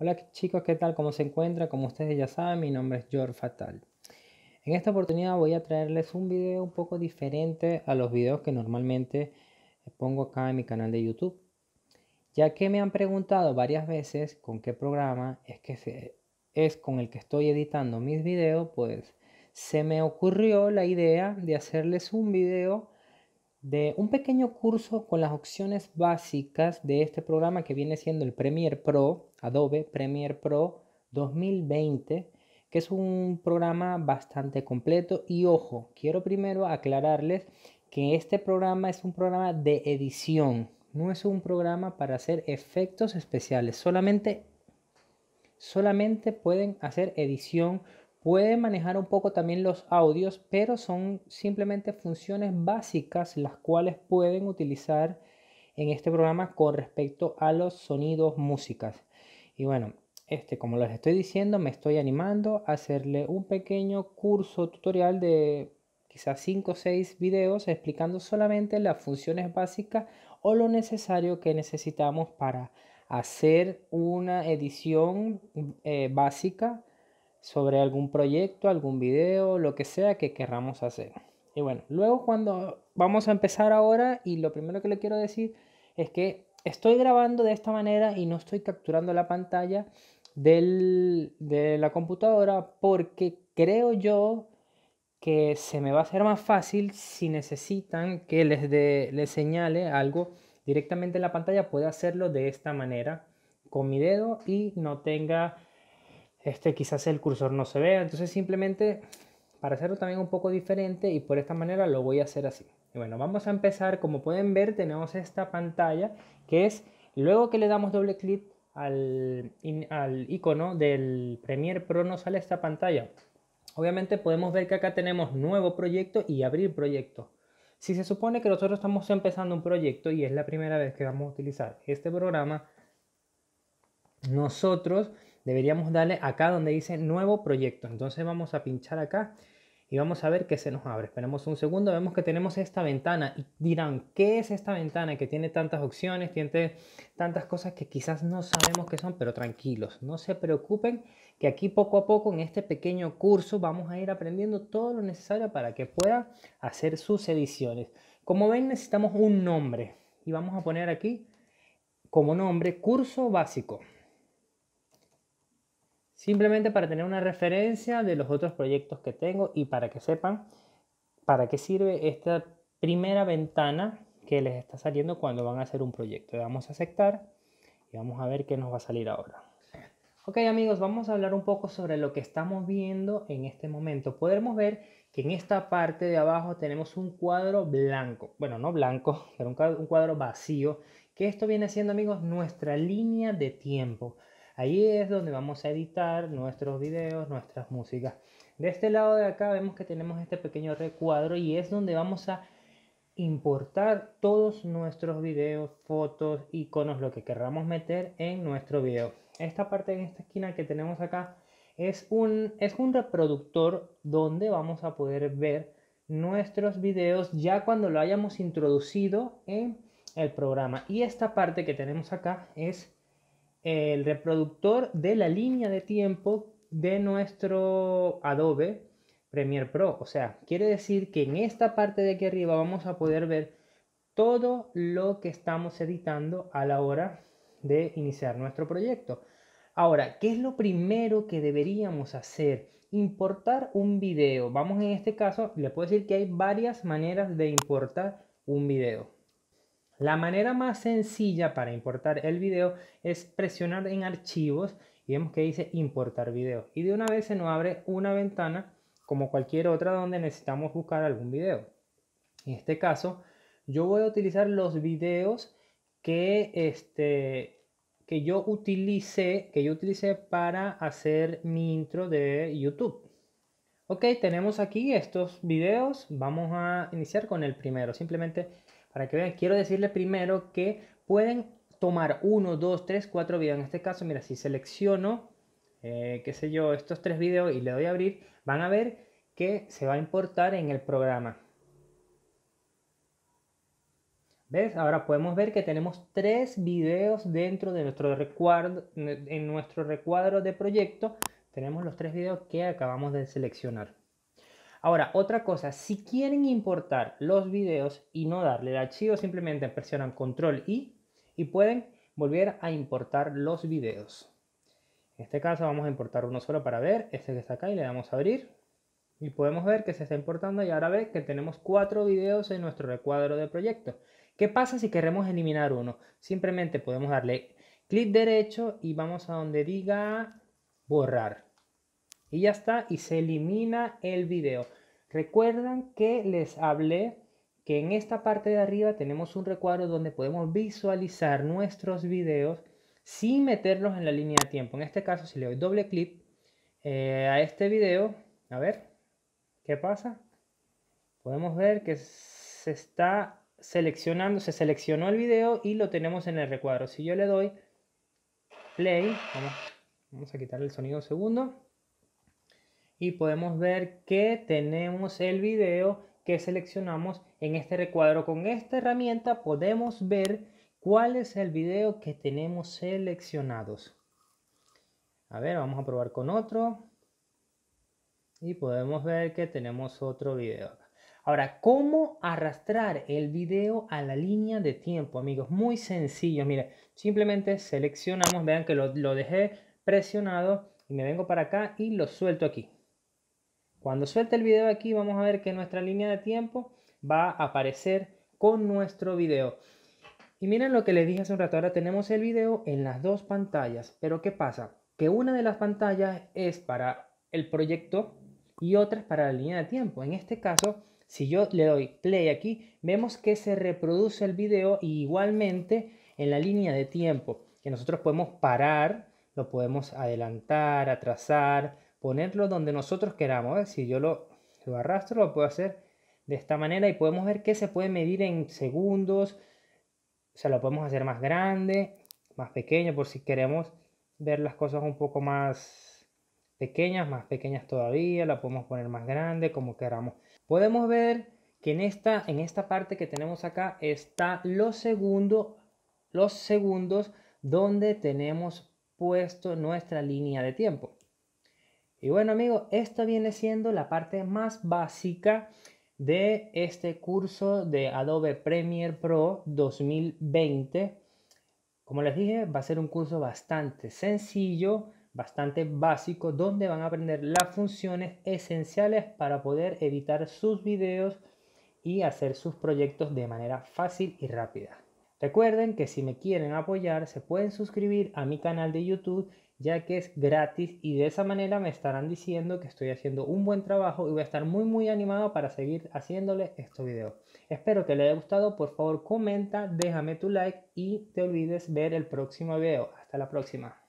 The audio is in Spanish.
Hola chicos, ¿qué tal? ¿Cómo se encuentra? Como ustedes ya saben, mi nombre es George Fatal. En esta oportunidad voy a traerles un video un poco diferente a los videos que normalmente pongo acá en mi canal de YouTube. Ya que me han preguntado varias veces con qué programa es que es con el que estoy editando mis videos, pues se me ocurrió la idea de hacerles un video de un pequeño curso con las opciones básicas de este programa que viene siendo el Premiere Pro Adobe Premiere Pro 2020, que es un programa bastante completo. Y ojo, quiero primero aclararles que este programa es un programa de edición, no es un programa para hacer efectos especiales, solamente, solamente pueden hacer edición Pueden manejar un poco también los audios, pero son simplemente funciones básicas las cuales pueden utilizar en este programa con respecto a los sonidos, músicas. Y bueno, este, como les estoy diciendo, me estoy animando a hacerle un pequeño curso tutorial de quizás 5 o 6 videos explicando solamente las funciones básicas o lo necesario que necesitamos para hacer una edición eh, básica sobre algún proyecto, algún video, lo que sea que querramos hacer. Y bueno, luego cuando vamos a empezar ahora y lo primero que le quiero decir es que estoy grabando de esta manera y no estoy capturando la pantalla de la computadora porque creo yo que se me va a hacer más fácil si necesitan que les, de, les señale algo directamente en la pantalla. Puedo hacerlo de esta manera con mi dedo y no tenga este quizás el cursor no se vea entonces simplemente para hacerlo también un poco diferente y por esta manera lo voy a hacer así. Y bueno, vamos a empezar. Como pueden ver, tenemos esta pantalla que es luego que le damos doble clic al, icono del Premiere Pro nos sale esta pantalla. Obviamente podemos ver que acá tenemos nuevo proyecto y abrir proyecto. Si se supone que nosotros estamos empezando un proyecto y es la primera vez que vamos a utilizar este programa, nosotros deberíamos darle acá donde dice nuevo proyecto. Entonces vamos a pinchar acá y vamos a ver qué se nos abre. Esperemos un segundo, vemos que tenemos esta ventana y dirán, ¿qué es esta ventana que tiene tantas opciones, tiene tantas cosas que quizás no sabemos qué son? Pero tranquilos, no se preocupen que aquí poco a poco en este pequeño curso vamos a ir aprendiendo todo lo necesario para que pueda hacer sus ediciones. Como ven, necesitamos un nombre y vamos a poner aquí como nombre curso básico. Simplemente para tener una referencia de los otros proyectos que tengo y para que sepan para qué sirve esta primera ventana que les está saliendo cuando van a hacer un proyecto. Le vamos a aceptar y vamos a ver qué nos va a salir ahora. Ok amigos, vamos a hablar un poco sobre lo que estamos viendo en este momento. Podemos ver que en esta parte de abajo tenemos un cuadro blanco, bueno no blanco, pero un cuadro vacío, que esto viene siendo amigos nuestra línea de tiempo. Ahí es donde vamos a editar nuestros videos, nuestras músicas. De este lado de acá vemos que tenemos este pequeño recuadro y es donde vamos a importar todos nuestros videos, fotos, iconos, lo que querramos meter en nuestro video. Esta parte en esta esquina que tenemos acá es un, es un reproductor donde vamos a poder ver nuestros videos ya cuando lo hayamos introducido en el programa. Y esta parte que tenemos acá es el reproductor de la línea de tiempo de nuestro Adobe Premiere Pro. O sea, quiere decir que en esta parte de aquí arriba vamos a poder ver todo lo que estamos editando a la hora de iniciar nuestro proyecto. Ahora, ¿qué es lo primero que deberíamos hacer? Importar un video. Vamos en este caso, le puedo decir que hay varias maneras de importar un video. La manera más sencilla para importar el video es presionar en archivos y vemos que dice importar video. Y de una vez se nos abre una ventana como cualquier otra donde necesitamos buscar algún video. En este caso, yo voy a utilizar los videos que, este, que yo utilicé, que yo utilicé para hacer mi intro de YouTube. Ok, tenemos aquí estos videos. Vamos a iniciar con el primero. Simplemente para que vean, quiero decirle primero que pueden tomar 1, 2, 3, 4 videos. En este caso, mira, si selecciono, eh, qué sé yo, estos tres videos y le doy a abrir, van a ver que se va a importar en el programa. ¿Ves? Ahora podemos ver que tenemos tres videos dentro de nuestro recuadro, en nuestro recuadro de proyecto. Tenemos los tres videos que acabamos de seleccionar. Ahora, otra cosa, si quieren importar los videos y no darle el archivo, simplemente presionan control I y pueden volver a importar los videos. En este caso vamos a importar uno solo para ver, este que está acá y le damos a abrir. Y podemos ver que se está importando y ahora ve que tenemos cuatro videos en nuestro recuadro de proyecto. ¿Qué pasa si queremos eliminar uno? Simplemente podemos darle clic derecho y vamos a donde diga borrar. Y ya está, y se elimina el video. Recuerdan que les hablé que en esta parte de arriba tenemos un recuadro donde podemos visualizar nuestros videos sin meterlos en la línea de tiempo. En este caso, si le doy doble clic eh, a este video, a ver, ¿qué pasa? Podemos ver que se está seleccionando, se seleccionó el video y lo tenemos en el recuadro. Si yo le doy play, vamos, vamos a quitar el sonido un segundo y podemos ver que tenemos el video que seleccionamos en este recuadro. Con esta herramienta podemos ver cuál es el video que tenemos seleccionados. A ver, vamos a probar con otro. Y podemos ver que tenemos otro video. Ahora, ¿cómo arrastrar el video a la línea de tiempo, amigos? Muy sencillo, mire, simplemente seleccionamos, vean que lo dejé presionado y me vengo para acá y lo suelto aquí. Cuando suelte el video aquí vamos a ver que nuestra línea de tiempo va a aparecer con nuestro video. Y miren lo que les dije hace un rato, ahora tenemos el video en las dos pantallas, pero ¿qué pasa? Que una de las pantallas es para el proyecto y otra es para la línea de tiempo. En este caso, si yo le doy play aquí, vemos que se reproduce el video igualmente en la línea de tiempo, que nosotros podemos parar, lo podemos adelantar, atrasar, ponerlo donde nosotros queramos. ¿eh? Si yo lo, lo arrastro, lo puedo hacer de esta manera y podemos ver que se puede medir en segundos. O sea, lo podemos hacer más grande, más pequeño, por si queremos ver las cosas un poco más pequeñas, más pequeñas todavía, la podemos poner más grande, como queramos. Podemos ver que en esta, en esta parte que tenemos acá está los, segundo los segundos donde tenemos puesto nuestra línea de tiempo. Y bueno amigos, esto viene siendo la parte más básica de este curso de Adobe Premiere Pro 2020. Como les dije, va a ser un curso bastante sencillo, bastante básico, donde van a aprender las funciones esenciales para poder editar sus videos y hacer sus proyectos de manera fácil y rápida. Recuerden que si me quieren apoyar, se pueden suscribir a mi canal de YouTube ya que es gratis y de esa manera me estarán diciendo que estoy haciendo un buen trabajo y voy a estar muy muy animado para seguir haciéndole estos videos. Espero que les haya gustado, por favor comenta, déjame tu like y te olvides ver el próximo video. Hasta la próxima.